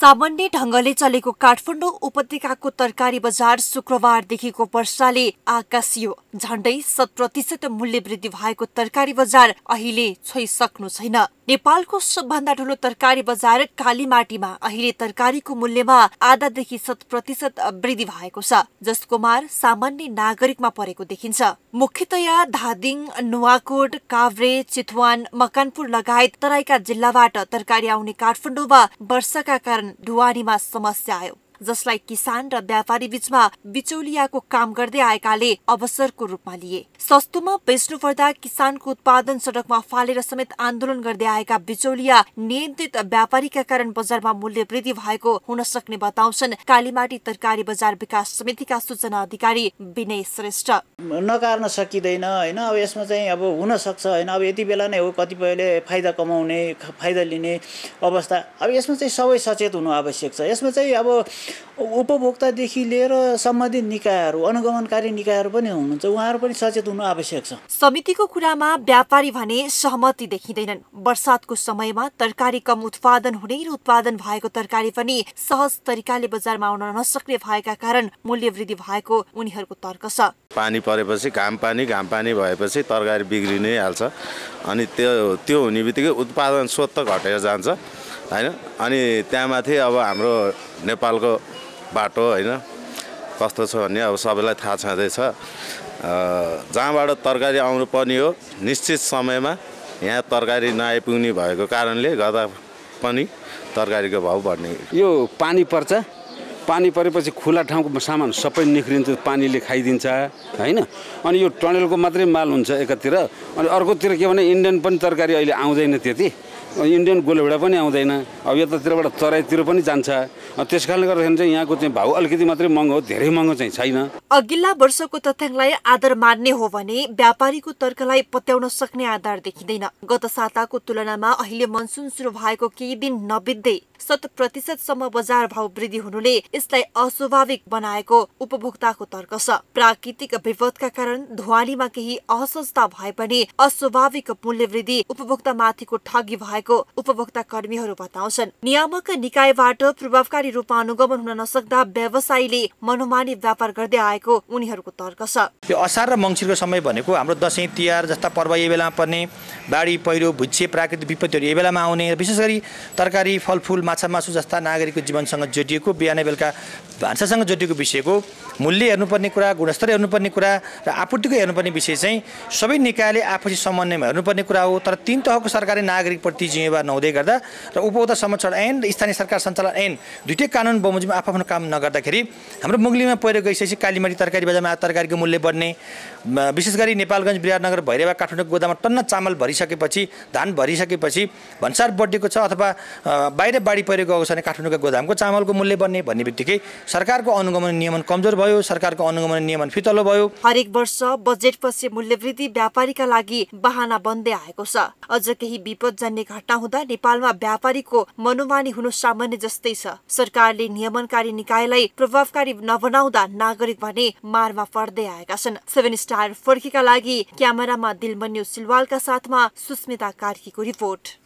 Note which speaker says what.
Speaker 1: सामान्य ढङ्गले चलेको काठमाडौँ उपत्यकाको तरकारी बजार शुक्रबारदेखिको वर्षाले आकाशियो झण्डै शत प्रतिशत मूल्य वृद्धि भएको तरकारी बजार अहिले छोइसक्नु छैन नेपालको सबभन्दा ठूलो तरकारी बजार कालीमाटीमा अहिले तरकारीको मूल्यमा आधादेखि शत प्रतिशत वृद्धि भएको छ जसको मार सामान्य नागरिकमा परेको देखिन्छ मुख्यतया धादिङ नुवाकोट काभ्रे चितवान मकनपुर लगायत तराईका जिल्लाबाट तरकारी आउने काठमाडौँमा वर्षाका कारण ढुवानीमा समस्या आयो जसलाई किसान र व्यापारी बीचमा बिचौलियाको काम गर्दै आएकाले अवसरको रूपमा लिए सस्तोमा बेच्नु पर्दा किसानको उत्पादन सडकमा फालेर समेत आन्दोलन गर्दै आएका बिचौलिया नियन्त्रित व्यापारीका कारण बजारमा मूल्य वृद्धि भएको हुन सक्ने बताउँछन् कालीमाटी तरकारी बजार विकास समितिका सूचना अधिकारी विनय श्रेष्ठ
Speaker 2: नकार्न सकिँदैन होइन अब यसमा चाहिँ अब हुन सक्छ होइन अब यति बेला नै हो कतिपयले फाइदा कमाउने फाइदा लिने अवस्था अब यसमा चाहिँ सबै सचेत हुनु आवश्यक छ यसमा चाहिँ अब उपभोक्तादेखि लिएर सम्बन्धित निकायहरू अनुगमनकारी निकायहरू पनि हुनुहुन्छ उहाँहरू पनि सचेत हुनु आवश्यक छ
Speaker 1: समितिको कुरामा व्यापारी भने सहमति देखिँदैनन् बर्सातको समयमा तरकारी कम उत्पादन हुने र उत्पादन भएको तरकारी पनि सहज तरिकाले बजारमा आउन नसक्ने भएका कारण मूल्य वृद्धि भएको उनीहरूको तर्क छ
Speaker 3: पानी परेपछि घाम पानी घाम पानी भएपछि तरकारी बिग्रिनै नै हाल्छ अनि त्यो त्यो हुने बित्तिकै उत्पादन स्वतः घटेर जान्छ होइन अनि त्यहाँमाथि अब हाम्रो नेपालको बाटो होइन कस्तो छ भन्ने अब सबैलाई थाहा छँदैछ जहाँबाट तरकारी आउनु पर्ने हो निश्चित समयमा यहाँ तरकारी नआइपुग्ने भएको कारणले गर्दा पनि तरकारीको भाउ बढ्ने यो पानी पर्छ पानी परेपछि खुला ठाउँको सामान सबै निक्लिन्छ पानीले खाइदिन्छ होइन अनि यो टनेलको मात्रै माल हुन्छ एकातिर अनि अर्कोतिर के भने इन्डियन पनि तरकारी अहिले आउँदैन त्यति इन्डियन गोलभेडा पनि आउँदैन अब यतातिरबाट तराईतिर पनि जान्छ त्यस कारणले गर्दाखेरि चाहिँ यहाँको चाहिँ भाउ अलिकति मात्रै महँगो हो धेरै महँगो चाहिँ छैन
Speaker 1: अघिल्ला वर्षको तथ्याङ्कलाई आधार मान्ने हो भने व्यापारीको तर्कलाई पत्याउन सक्ने आधार देखिँदैन गत साताको तुलनामा अहिले मनसुन सुरु भएको केही दिन नबित्दै शत प्रतिशतसम्म बजार भाव वृद्धि हुनुले यसलाई अस्वाभाविक बनाएको उपभोक्ताको तर्क छ प्राकृतिक विपदका कारण धुवालीमा केही असहजता भए पनि अस्वाभाविक मूल्य वृद्धि उपभोक्ता माथिको ठगी भए भएको उपभोक्ता कर्मीहरू बताउँछन् नियामक निकायबाट प्रभावकारी रूपमा अनुगमन हुन नसक्दा व्यवसायीले मनोमानी व्यापार गर्दै आएको उनीहरूको तर्क छ
Speaker 2: यो असार र मङ्सिरको समय भनेको हाम्रो दसैँ तिहार जस्ता पर्व यो बेलामा पर्ने बाढी पहिरो भुच्चे प्राकृतिक विपत्तिहरू यो बेलामा आउने विशेष गरी तरकारी फलफुल माछा मासु जस्ता नागरिकको जीवनसँग जोडिएको बिहानै बेलुका भान्सासँग जोडिएको विषयको मूल्य हेर्नुपर्ने कुरा गुणस्तर हेर्नुपर्ने कुरा र आपूर्तिको हेर्नुपर्ने विषय चाहिँ सबै निकायले आपसी समन्वयमा हेर्नुपर्ने कुरा हो तर तिन तहको सरकारी नागरिकप्रति जिम्मेवार नहुँदै गर्दा र उपभोक्ता संरक्षण ऐन र स्थानीय सरकार सञ्चालन ऐन दुइटै कानुन बमोजिम आफ्नो काम नगर्दाखेरि हाम्रो मुगलीमा पहिरो गइसकेपछि कालीमाटी तरकारी बजारमा तरकारीको मूल्य बढ्ने विशेष गरी नेपालगञ्ज विराटनगर भैरेवा काठमाडौँ गोदामा टन्न चामल भरिसकेपछि धान भरिसकेपछि भन्सार बढेको छ अथवा बाहिर बाढी परेको गएको छ भने काठमाडौँका गोदामको चामलको मूल्य बढ्ने भन्ने बित्तिकै सरकारको अनुगमन नियमन कमजोर भयो सरकारको अनुगमन नियमन फितलो भयो
Speaker 1: हरेक वर्ष बजेटपछि मूल्यवृद्धि व्यापारीका लागि बहाना बन्दै आएको छ अझ केही विपद जन्ने घटना हुँदा नेपालमा व्यापारीको मनोमानी हुनु सामान्य जस्तै छ सरकारले नियमनकारी निकायलाई प्रभावकारी नबनाउँदा नागरिक भने मारमा पर्दै आएका छन् सेभेन स्टार फर्कीका लागि क्यामेरामा दिलमन्यु सिलवालका साथमा सुस्मिता कार्कीको रिपोर्ट